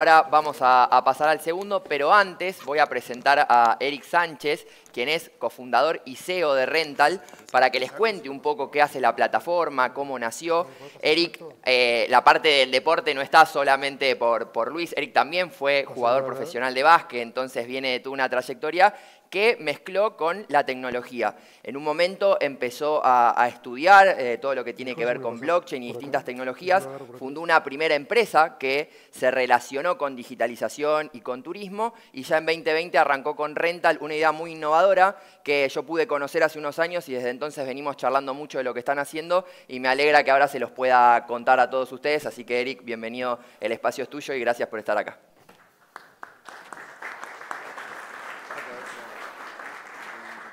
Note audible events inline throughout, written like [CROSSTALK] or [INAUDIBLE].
Ahora vamos a, pasar al segundo, pero antes voy a presentar a Eric Sánchez, quien es cofundador y CEO de Rental, para que les cuente un poco qué hace la plataforma, cómo nació. Eric, eh, la parte del deporte no está solamente por, por Luis, Eric también fue jugador profesional de básquet, entonces viene de una trayectoria que mezcló con la tecnología. En un momento empezó a, estudiar eh, todo lo que tiene que ver con blockchain y distintas tecnologías, fundó una primera empresa que se relacionó con digitalización y con turismo y ya en 2020 arrancó con Rental, una idea muy innovadora que yo pude conocer hace unos años y desde entonces venimos charlando mucho de lo que están haciendo y me alegra que ahora se los pueda contar a todos ustedes, así que Eric, bienvenido, el espacio es tuyo y gracias por estar acá.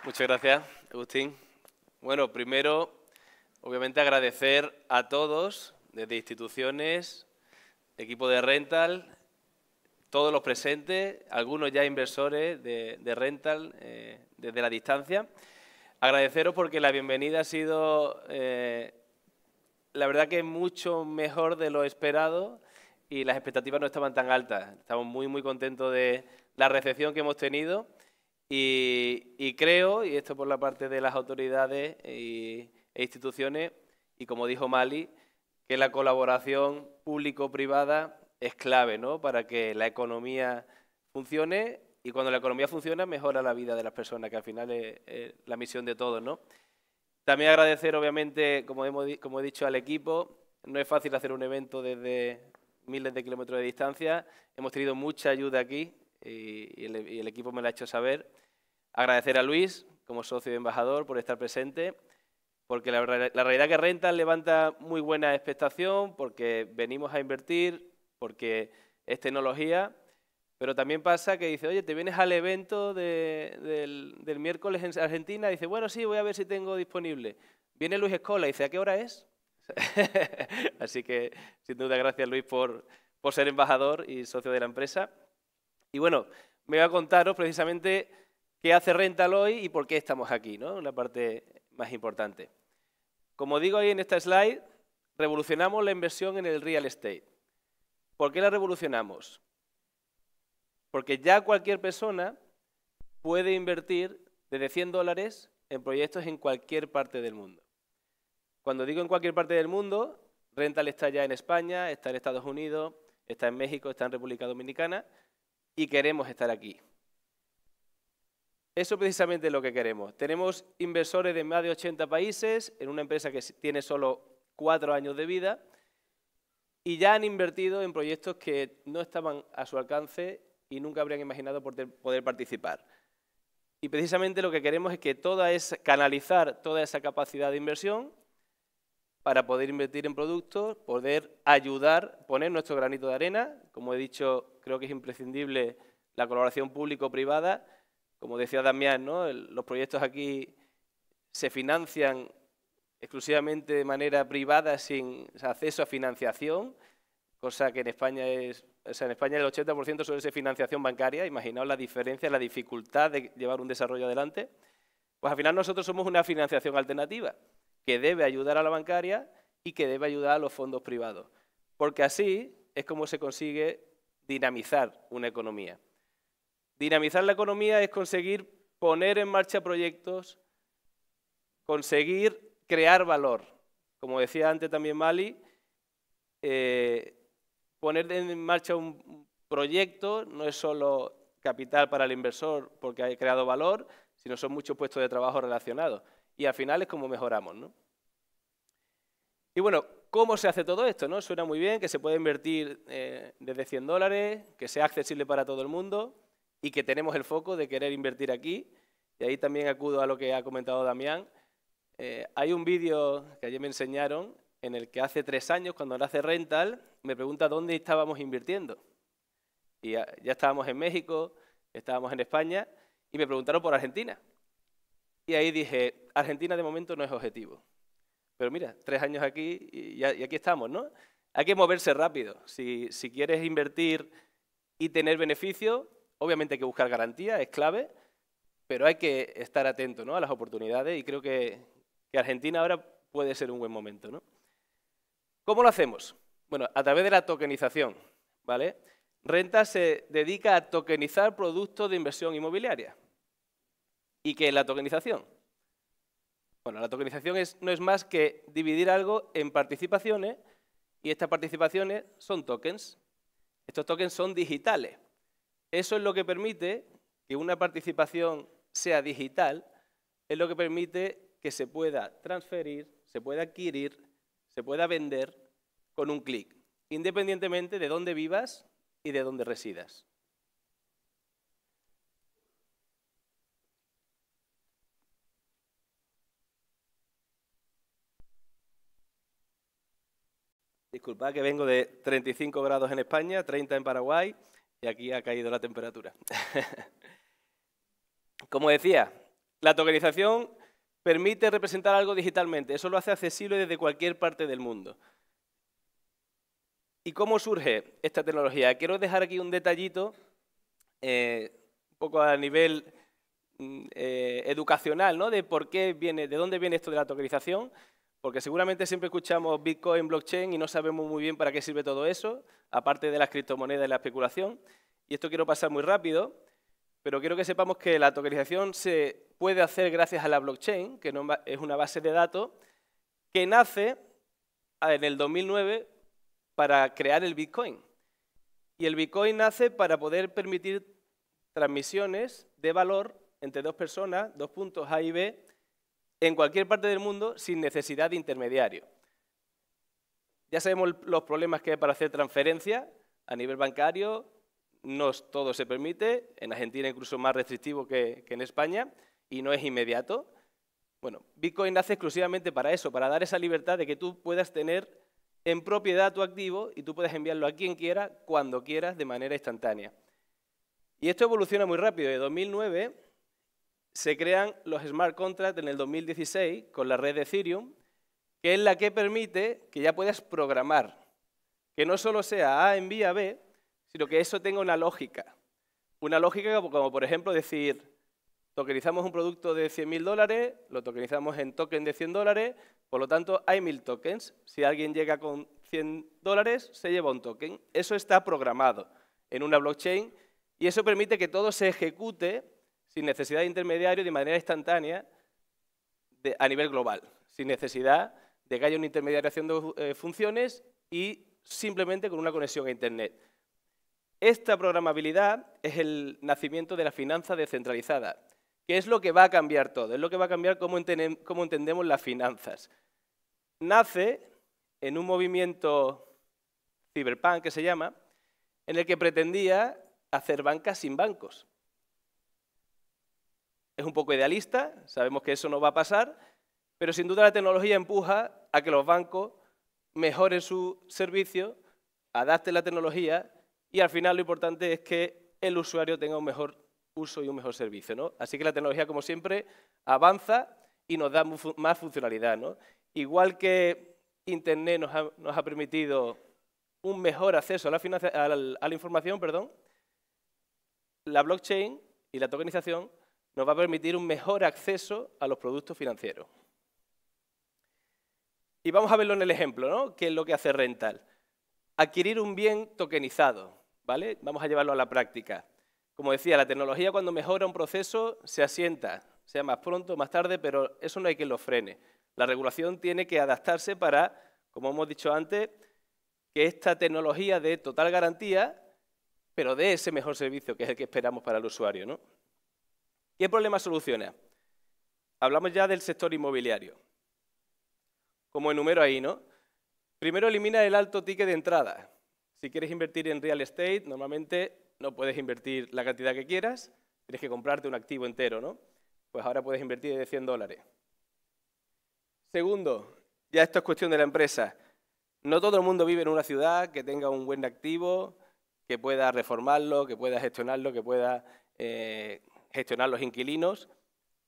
Muchas gracias, Agustín. Bueno, primero, obviamente agradecer a todos, desde instituciones, equipo de rental, todos los presentes, algunos ya inversores de, rental eh, desde la distancia. Agradeceros porque la bienvenida ha sido, eh, la verdad que mucho mejor de lo esperado y las expectativas no estaban tan altas. Estamos muy, muy contentos de la recepción que hemos tenido. Y, creo, y esto por la parte de las autoridades e instituciones, y como dijo Mali, que la colaboración público-privada es clave ¿no? para que la economía funcione y cuando la economía funciona mejora la vida de las personas, que al final es, la misión de todos. También agradecer, obviamente, como he dicho, al equipo. No es fácil hacer un evento desde miles de kilómetros de distancia. Hemos tenido mucha ayuda aquí, y, el, equipo me lo ha hecho saber. Agradecer a Luis como socio y embajador por estar presente porque la, realidad que renta levanta muy buena expectación, porque venimos a invertir, porque es tecnología, pero también pasa que dice, oye, te vienes al evento del, miércoles en Argentina, dice, bueno, sí, voy a ver si tengo disponible. Viene Luis Escola y dice, ¿a qué hora es? [LAUGHS] Así que, sin duda, gracias Luis por ser embajador y socio de la empresa. Y bueno, me voy a contaros precisamente qué hace Rental hoy y por qué estamos aquí, ¿no? La parte más importante. Como digo ahí en esta slide, revolucionamos la inversión en el real estate. ¿Por qué la revolucionamos? Porque ya cualquier persona puede invertir desde 100 dólares en proyectos en cualquier parte del mundo. Cuando digo en cualquier parte del mundo, Rental está ya en España, está en Estados Unidos, está en México, está en República Dominicana, y queremos estar aquí. Eso precisamente es lo que queremos. Tenemos inversores de más de 80 países en una empresa que tiene solo cuatro años de vida y ya han invertido en proyectos que no estaban a su alcance y nunca habrían imaginado poder participar. Y precisamente lo que queremos es que toda esa, canalizar toda esa capacidad de inversión para poder invertir en productos, poder ayudar, poner nuestro granito de arena. Como he dicho, creo que es imprescindible la colaboración público-privada. Como decía Damián, ¿no? los proyectos aquí se financian exclusivamente de manera privada sin acceso a financiación, cosa que en España es... en España el 80% suele ser financiación bancaria. Imaginaos la diferencia, la dificultad de llevar un desarrollo adelante. Pues al final nosotros somos una financiación alternativa que debe ayudar a la bancaria y que debe ayudar a los fondos privados, porque así es como se consigue dinamizar una economía. Dinamizar la economía es conseguir poner en marcha proyectos, conseguir crear valor. Como decía antes también Mali, eh, poner en marcha un proyecto no es solo capital para el inversor porque ha creado valor, sino son muchos puestos de trabajo relacionados y al final es como mejoramos. ¿no? Y bueno, ¿cómo se hace todo esto? ¿no? Suena muy bien que se puede invertir eh, desde 100 dólares, que sea accesible para todo el mundo y que tenemos el foco de querer invertir aquí. Y ahí también acudo a lo que ha comentado Damián. Eh, hay un vídeo que ayer me enseñaron en el que hace tres años, cuando hace Rental, me pregunta dónde estábamos invirtiendo. Y ya estábamos en México, estábamos en España, y me preguntaron por Argentina. Y ahí dije, Argentina de momento no es objetivo. Pero mira, tres años aquí y, aquí estamos, ¿no? Hay que moverse rápido. Si, quieres invertir y tener beneficio, obviamente hay que buscar garantía, es clave, pero hay que estar atento ¿no? a las oportunidades y creo que, que Argentina ahora puede ser un buen momento. ¿no? ¿Cómo lo hacemos? Bueno, a través de la tokenización. ¿vale? Renta se dedica a tokenizar productos de inversión inmobiliaria. ¿Y qué es la tokenización? Bueno, la tokenización no es más que dividir algo en participaciones y estas participaciones son tokens. Estos tokens son digitales. Eso es lo que permite que una participación sea digital, es lo que permite que se pueda transferir, se pueda adquirir, se pueda vender con un clic, independientemente de dónde vivas y de dónde residas. Disculpad que vengo de 35 grados en España, 30 en Paraguay y aquí ha caído la temperatura. [LAUGHS] Como decía, la tokenización permite representar algo digitalmente. Eso lo hace accesible desde cualquier parte del mundo. ¿Y cómo surge esta tecnología? Quiero dejar aquí un detallito, eh, un poco a nivel mm, eh, educacional, ¿no? de por qué viene, de dónde viene esto de la tokenización. Porque seguramente siempre escuchamos Bitcoin, blockchain y no sabemos muy bien para qué sirve todo eso, aparte de las criptomonedas y la especulación. Y esto quiero pasar muy rápido, pero quiero que sepamos que la tokenización se puede hacer gracias a la blockchain, que es una base de datos, que nace ah, en el 2009 para crear el Bitcoin. Y el Bitcoin nace para poder permitir transmisiones de valor entre dos personas, dos puntos A y B, en cualquier parte del mundo sin necesidad de intermediario. Ya sabemos los problemas que hay para hacer transferencia a nivel bancario, no todo se permite, en Argentina incluso más restrictivo que, que en España, y no es inmediato. Bueno, Bitcoin nace exclusivamente para eso, para dar esa libertad de que tú puedas tener en propiedad tu activo y tú puedas enviarlo a quien quiera, cuando quieras, de manera instantánea. Y esto evoluciona muy rápido. De 2009 se crean los smart contracts en el 2016 con la red de Ethereum, que es la que permite que ya puedas programar, que no solo sea A envía B, sino que eso tenga una lógica. Una lógica como, por ejemplo, decir, tokenizamos un producto de 100.000 dólares, lo tokenizamos en token de 100 dólares, por lo tanto, hay 1.000 tokens. Si alguien llega con 100 dólares, se lleva un token. Eso está programado en una blockchain y eso permite que todo se ejecute sin necesidad de intermediario de manera instantánea a nivel global, sin necesidad de que haya una intermediario haciendo eh, funciones y simplemente con una conexión a Internet. Esta programabilidad es el nacimiento de la finanza descentralizada, que es lo que va a cambiar todo, es lo que va a cambiar cómo, entendemos las finanzas. Nace en un movimiento ciberpunk que se llama, en el que pretendía hacer bancas sin bancos es un poco idealista, sabemos que eso no va a pasar, pero sin duda la tecnología empuja a que los bancos mejoren su servicio, adapten la tecnología y al final lo importante es que el usuario tenga un mejor uso y un mejor servicio. Así que la tecnología, como siempre, avanza y nos da más funcionalidad. Igual que Internet nos ha, permitido un mejor acceso a la, a la información, perdón, la blockchain y la tokenización nos va a permitir un mejor acceso a los productos financieros. Y vamos a verlo en el ejemplo, ¿no? ¿Qué es lo que hace Rental? Adquirir un bien tokenizado, ¿vale? Vamos a llevarlo a la práctica. Como decía, la tecnología cuando mejora un proceso se asienta, sea más pronto, más tarde, pero eso no hay quien lo frene. La regulación tiene que adaptarse para, como hemos dicho antes, que esta tecnología dé total garantía, pero dé ese mejor servicio que es el que esperamos para el usuario, ¿no? ¿Qué problema soluciona? Hablamos ya del sector inmobiliario. Como enumero ahí, ¿no? Primero elimina el alto ticket de entrada. Si quieres invertir en real estate, normalmente no puedes invertir la cantidad que quieras, tienes que comprarte un activo entero, ¿no? Pues ahora puedes invertir de 100 dólares. Segundo, ya esto es cuestión de la empresa. No todo el mundo vive en una ciudad que tenga un buen activo, que pueda reformarlo, que pueda gestionarlo, que pueda eh, gestionar los inquilinos.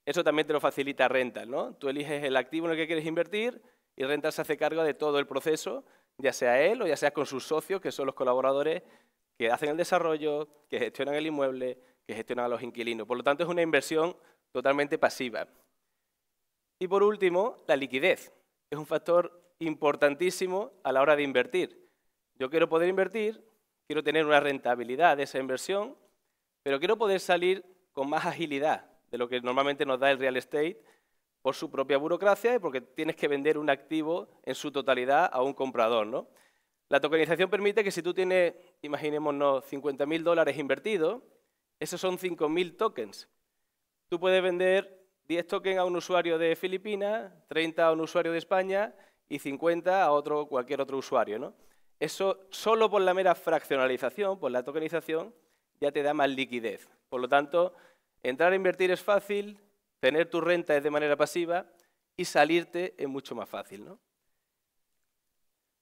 Eso también te lo facilita Rental, ¿no? Tú eliges el activo en el que quieres invertir y Rental se hace cargo de todo el proceso, ya sea él o ya sea con sus socios, que son los colaboradores que hacen el desarrollo, que gestionan el inmueble, que gestionan a los inquilinos. Por lo tanto, es una inversión totalmente pasiva. Y por último, la liquidez. Es un factor importantísimo a la hora de invertir. Yo quiero poder invertir, quiero tener una rentabilidad de esa inversión, pero quiero poder salir con más agilidad de lo que normalmente nos da el real estate por su propia burocracia y porque tienes que vender un activo en su totalidad a un comprador. La tokenización permite que si tú tienes, imaginémonos, 50.000 dólares invertidos, esos son 5.000 tokens. Tú puedes vender 10 tokens a un usuario de Filipinas, 30 a un usuario de España y 50 a otro, cualquier otro usuario. Eso solo por la mera fraccionalización, por la tokenización, ya te da más liquidez. Por lo tanto, entrar a invertir es fácil, tener tu renta es de manera pasiva y salirte es mucho más fácil.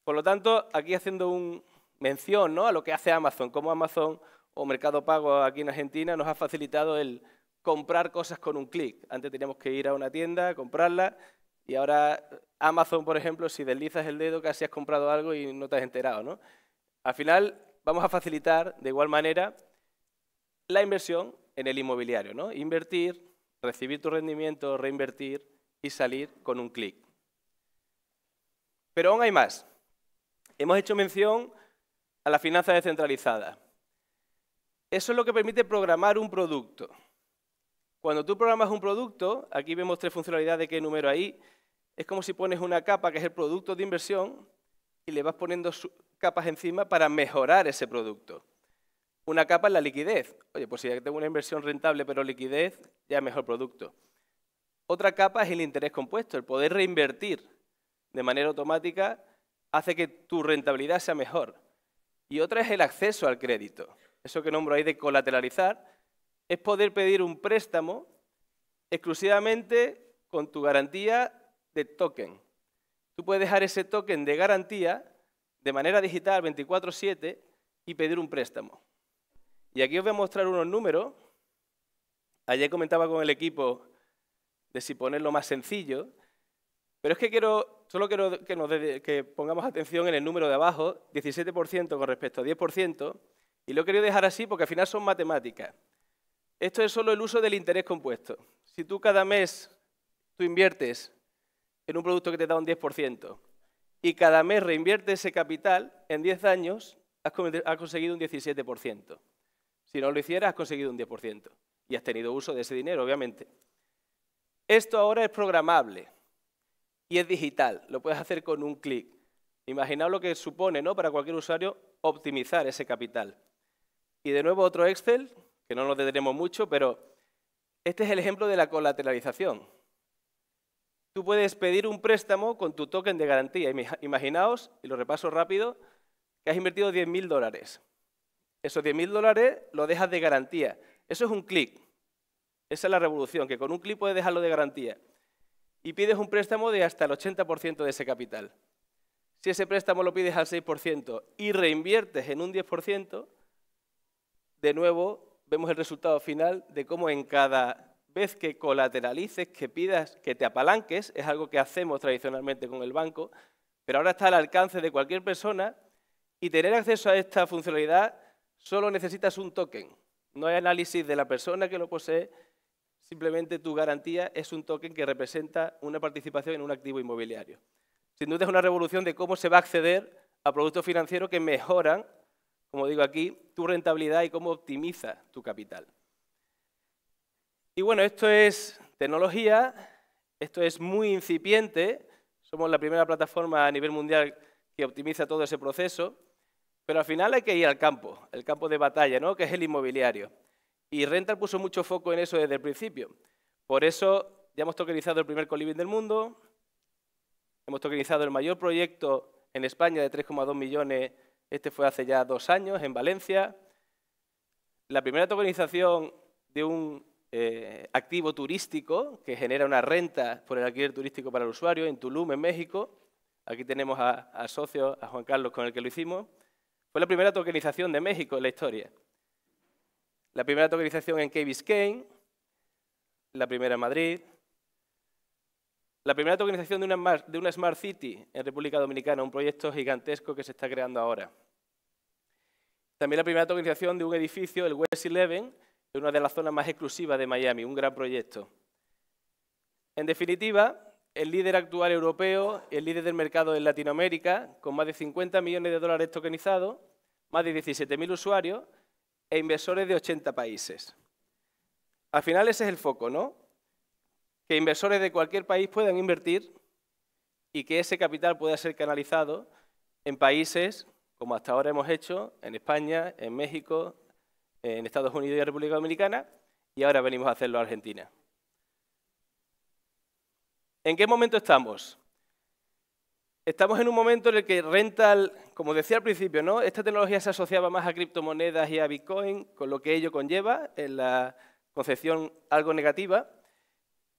Por lo tanto, aquí haciendo un mención a lo que hace Amazon, como Amazon o Mercado Pago aquí en Argentina nos ha facilitado el comprar cosas con un clic. Antes teníamos que ir a una tienda, comprarla, y ahora Amazon, por ejemplo, si deslizas el dedo casi has comprado algo y no te has enterado. ¿no? Al final vamos a facilitar de igual manera la inversión en el inmobiliario, ¿no? Invertir, recibir tu rendimiento, reinvertir y salir con un clic. Pero aún hay más. Hemos hecho mención a la finanza descentralizada. Eso es lo que permite programar un producto. Cuando tú programas un producto, aquí vemos tres funcionalidades de qué número ahí, es como si pones una capa, que es el producto de inversión, y le vas poniendo capas encima para mejorar ese producto. Una capa es la liquidez. Oye, pues si tengo una inversión rentable pero liquidez, ya es mejor producto. Otra capa es el interés compuesto, el poder reinvertir de manera automática hace que tu rentabilidad sea mejor. Y otra es el acceso al crédito. Eso que nombro ahí de colateralizar es poder pedir un préstamo exclusivamente con tu garantía de token. Tú puedes dejar ese token de garantía de manera digital 24/7 y pedir un préstamo. Y aquí os voy a mostrar unos números. Ayer comentaba con el equipo de si ponerlo más sencillo, pero es que solo quiero que, pongamos atención en el número de abajo, 17% con respecto a 10%, y lo querido dejar así porque al final son matemáticas. Esto es solo el uso del interés compuesto. Si tú cada mes tú inviertes en un producto que te da un 10% y cada mes reinviertes ese capital, en 10 años has conseguido un 17%. Si no lo hicieras, has conseguido un 10% y has tenido uso de ese dinero, obviamente. Esto ahora es programable y es digital, lo puedes hacer con un clic. Imaginaos lo que supone ¿no? para cualquier usuario optimizar ese capital. Y de nuevo otro Excel, que no nos detenemos mucho, pero este es el ejemplo de la colateralización. Tú puedes pedir un préstamo con tu token de garantía. Imaginaos, y lo repaso rápido, que has invertido 10.000 dólares esos 10.000 dólares lo dejas de garantía. Eso es un clic. Esa es la revolución, que con un clic puedes dejarlo de garantía. Y pides un préstamo de hasta el 80% de ese capital. Si ese préstamo lo pides al 6% y reinviertes en un 10%, de nuevo vemos el resultado final de cómo en cada vez que colateralices, que pidas, que te apalanques, es algo que hacemos tradicionalmente con el banco, pero ahora está al alcance de cualquier persona y tener acceso a esta funcionalidad Solo necesitas un token. No hay análisis de la persona que lo posee, simplemente tu garantía es un token que representa una participación en un activo inmobiliario. Sin duda es una revolución de cómo se va a acceder a productos financieros que mejoran, como digo aquí, tu rentabilidad y cómo optimiza tu capital. Y bueno, esto es tecnología, esto es muy incipiente, somos la primera plataforma a nivel mundial que optimiza todo ese proceso. Pero al final hay que ir al campo, el campo de batalla, ¿no? que es el inmobiliario. Y Rental puso mucho foco en eso desde el principio. Por eso ya hemos tokenizado el primer coliving del mundo, hemos tokenizado el mayor proyecto en España de 3,2 millones, este fue hace ya dos años, en Valencia. La primera tokenización de un eh, activo turístico que genera una renta por el alquiler turístico para el usuario en Tulum, en México. Aquí tenemos a, a socios, a Juan Carlos, con el que lo hicimos. Fue la primera tokenización de México en la historia. La primera tokenización en Key la primera en Madrid, la primera tokenización de una, Smart City en República Dominicana, un proyecto gigantesco que se está creando ahora. También la primera tokenización de un edificio, el West Eleven, en una de las zonas más exclusivas de Miami, un gran proyecto. En definitiva, el líder actual europeo, el líder del mercado en Latinoamérica, con más de 50 millones de dólares tokenizados, más de 17.000 usuarios e inversores de 80 países. Al final ese es el foco, ¿no? Que inversores de cualquier país puedan invertir y que ese capital pueda ser canalizado en países, como hasta ahora hemos hecho, en España, en México, en Estados Unidos y República Dominicana, y ahora venimos a hacerlo en Argentina. ¿En qué momento estamos? Estamos en un momento en el que rental, como decía al principio, ¿no? esta tecnología se asociaba más a criptomonedas y a Bitcoin, con lo que ello conlleva en la concepción algo negativa,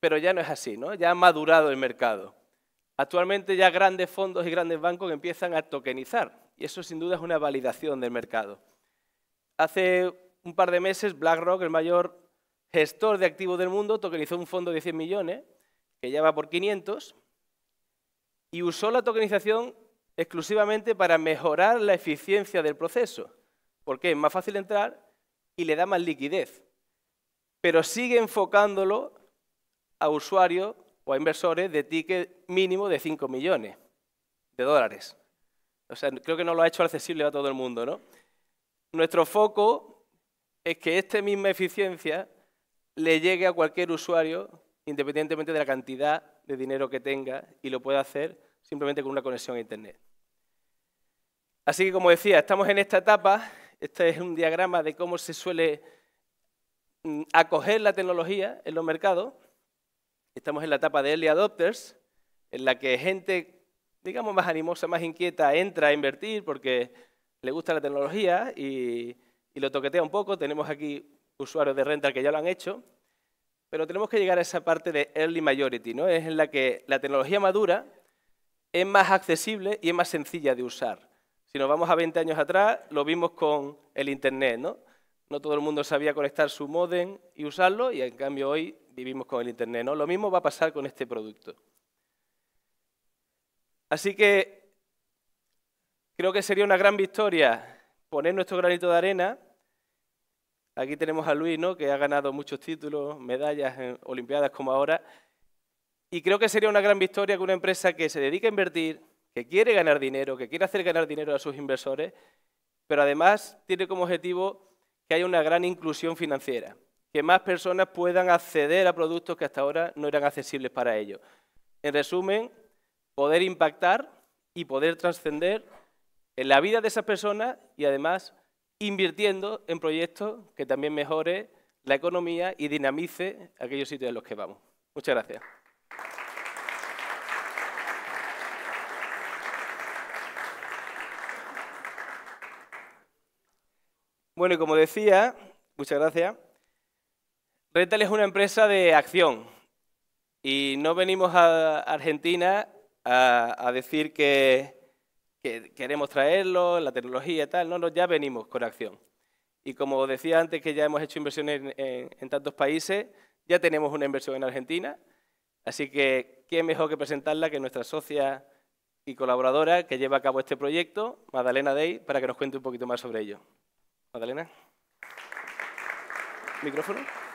pero ya no es así, ¿no? ya ha madurado el mercado. Actualmente ya grandes fondos y grandes bancos empiezan a tokenizar, y eso sin duda es una validación del mercado. Hace un par de meses BlackRock, el mayor gestor de activos del mundo, tokenizó un fondo de 100 millones lleva por 500, y usó la tokenización exclusivamente para mejorar la eficiencia del proceso, porque es más fácil entrar y le da más liquidez, pero sigue enfocándolo a usuarios o a inversores de ticket mínimo de 5 millones de dólares. O sea, creo que no lo ha hecho accesible a todo el mundo, ¿no? Nuestro foco es que esta misma eficiencia le llegue a cualquier usuario independientemente de la cantidad de dinero que tenga y lo pueda hacer simplemente con una conexión a Internet. Así que, como decía, estamos en esta etapa. Este es un diagrama de cómo se suele mm, acoger la tecnología en los mercados. Estamos en la etapa de early adopters, en la que gente, digamos, más animosa, más inquieta, entra a invertir porque le gusta la tecnología y, y lo toquetea un poco. Tenemos aquí usuarios de renta que ya lo han hecho. Pero tenemos que llegar a esa parte de early majority, ¿no? Es en la que la tecnología madura es más accesible y es más sencilla de usar. Si nos vamos a 20 años atrás, lo vimos con el Internet, ¿no? No todo el mundo sabía conectar su modem y usarlo, y en cambio hoy vivimos con el Internet, ¿no? Lo mismo va a pasar con este producto. Así que creo que sería una gran victoria poner nuestro granito de arena Aquí tenemos a Luis, ¿no? que ha ganado muchos títulos, medallas en Olimpiadas como ahora. Y creo que sería una gran victoria que una empresa que se dedica a invertir, que quiere ganar dinero, que quiere hacer ganar dinero a sus inversores, pero además tiene como objetivo que haya una gran inclusión financiera, que más personas puedan acceder a productos que hasta ahora no eran accesibles para ellos. En resumen, poder impactar y poder trascender en la vida de esas personas y además invirtiendo en proyectos que también mejore la economía y dinamice aquellos sitios en los que vamos. Muchas gracias. Bueno, y como decía, muchas gracias, RETAL es una empresa de acción y no venimos a Argentina a decir que que queremos traerlo, la tecnología y tal, no, no, ya venimos con acción. Y como decía antes que ya hemos hecho inversiones en, tantos países, ya tenemos una inversión en Argentina, así que qué mejor que presentarla que nuestra socia y colaboradora que lleva a cabo este proyecto, Madalena Day, para que nos cuente un poquito más sobre ello. Madalena. Micrófono.